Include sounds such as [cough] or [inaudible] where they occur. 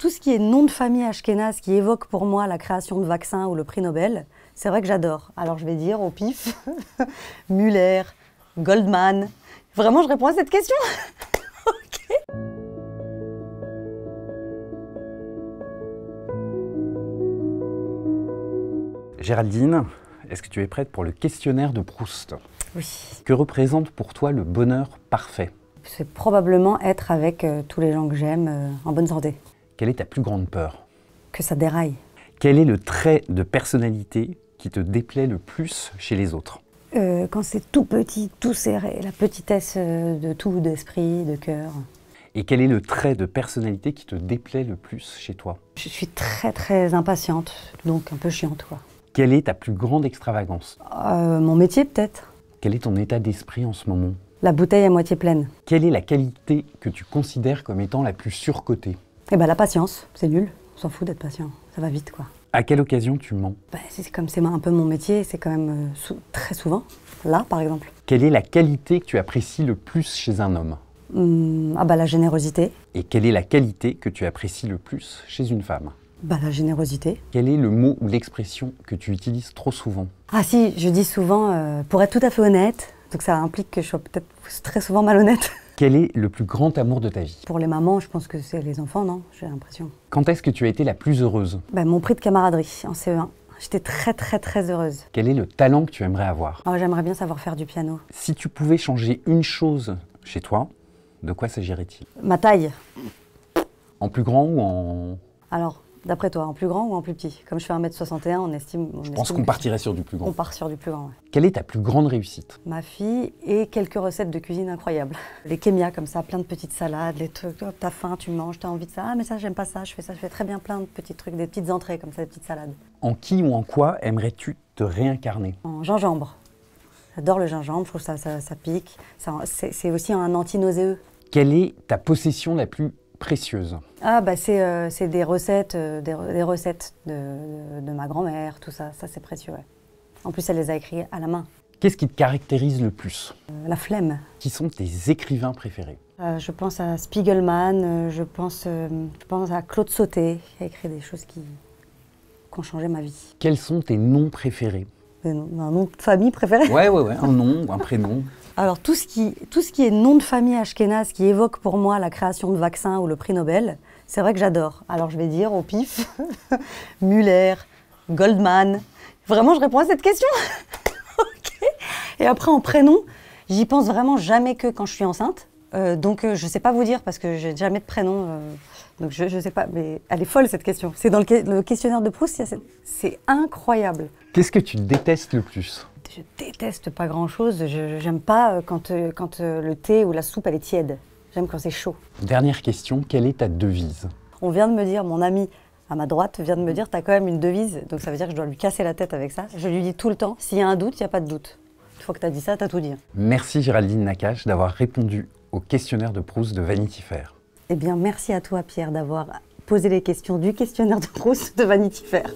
tout ce qui est nom de famille Ashkenaz qui évoque pour moi la création de vaccins ou le prix Nobel, c'est vrai que j'adore. Alors je vais dire au pif, [laughs] Muller, Goldman. Vraiment, je réponds à cette question [laughs] Géraldine, est-ce que tu es prête pour le questionnaire de Proust Oui. Que représente pour toi le bonheur parfait C'est probablement être avec euh, tous les gens que j'aime euh, en bonne santé. Quelle est ta plus grande peur Que ça déraille. Quel est le trait de personnalité qui te déplaît le plus chez les autres euh, Quand c'est tout petit, tout serré, la petitesse euh, de tout, d'esprit, de cœur. Et quel est le trait de personnalité qui te déplaît le plus chez toi Je suis très très impatiente, donc un peu chiante Quelle est ta plus grande extravagance euh, Mon métier peut-être. Quel est ton état d'esprit en ce moment La bouteille à moitié pleine. Quelle est la qualité que tu considères comme étant la plus surcotée eh ben la patience, c'est nul. On s'en fout d'être patient. Ça va vite, quoi. À quelle occasion tu mens ben, C'est comme c'est un peu mon métier, c'est quand même euh, très souvent. Là, par exemple. Quelle est la qualité que tu apprécies le plus chez un homme hmm, Ah bah la générosité. Et quelle est la qualité que tu apprécies le plus chez une femme bah, la générosité. Quel est le mot ou l'expression que tu utilises trop souvent Ah si, je dis souvent, euh, pour être tout à fait honnête, donc ça implique que je sois peut-être très souvent malhonnête. [laughs] Quel est le plus grand amour de ta vie Pour les mamans, je pense que c'est les enfants, non J'ai l'impression. Quand est-ce que tu as été la plus heureuse ben, Mon prix de camaraderie en CE1. J'étais très très très heureuse. Quel est le talent que tu aimerais avoir oh, J'aimerais bien savoir faire du piano. Si tu pouvais changer une chose chez toi, de quoi s'agirait-il Ma taille. En plus grand ou en... Alors, D'après toi, en plus grand ou en plus petit Comme je fais 1m61, on estime. je pense qu'on partirait sur du plus grand. On part sur du plus grand, Quelle est ta plus grande réussite Ma fille et quelques recettes de cuisine incroyables. Les kémias, comme ça, plein de petites salades, les trucs, t'as faim, tu manges, t'as envie de ça, ah mais ça, j'aime pas ça, je fais ça, je fais très bien plein de petits trucs, des petites entrées, comme ça, des petites salades. En qui ou en quoi aimerais-tu te réincarner En gingembre. J'adore le gingembre, je trouve ça, ça, pique. c'est aussi un anti-nauséeux. Quelle est ta possession la plus précieuses Ah, bah c'est euh, des recettes, euh, des, recettes de, de, ma grand-mère, tout ça. Ça, c'est précieux, ouais. En plus, elle les a écrites à la main. Qu'est-ce qui te caractérise le plus euh, La flemme. Qui sont tes écrivains préférés Je pense à Spiegelman, je, pense, je pense à Claude Sauté, qui a écrit des choses qui, ont changé ma vie. Quels sont tes noms préférés un nom de famille préféré Ouais, ouais, ouais, un nom, un prénom. Alors tout ce qui, est nom de famille Ashkenaz qui évoque pour moi la création de vaccins ou le prix Nobel, c'est vrai que j'adore. Alors je vais dire au pif, [laughs] Muller, Goldman. Vraiment, je réponds à cette question. [laughs] Et après en prénom, j'y pense vraiment jamais que quand je suis enceinte. Euh, donc euh, je ne sais pas vous dire parce que j'ai jamais de prénom. Euh, donc je ne sais pas, mais elle est folle cette question. C'est dans le questionnaire de Proust, c'est incroyable. Qu'est-ce que tu détestes le plus je déteste pas grand-chose. Je pas euh, quand, euh, euh, le thé ou la soupe, elle est tiède. J'aime quand c'est chaud. Dernière question, quelle est ta devise On vient de me dire, mon ami à ma droite vient de me dire, as quand même une devise, donc ça veut dire que je dois lui casser la tête avec ça. Je lui dis tout le temps, s'il y a un doute, il n'y a pas de doute. Une fois que as dit ça, as tout dit. Merci Géraldine Nakache d'avoir répondu au questionnaire de Proust de Vanity Fair. Eh bien, merci à toi Pierre d'avoir posé les questions du questionnaire de Proust de Vanity Fair.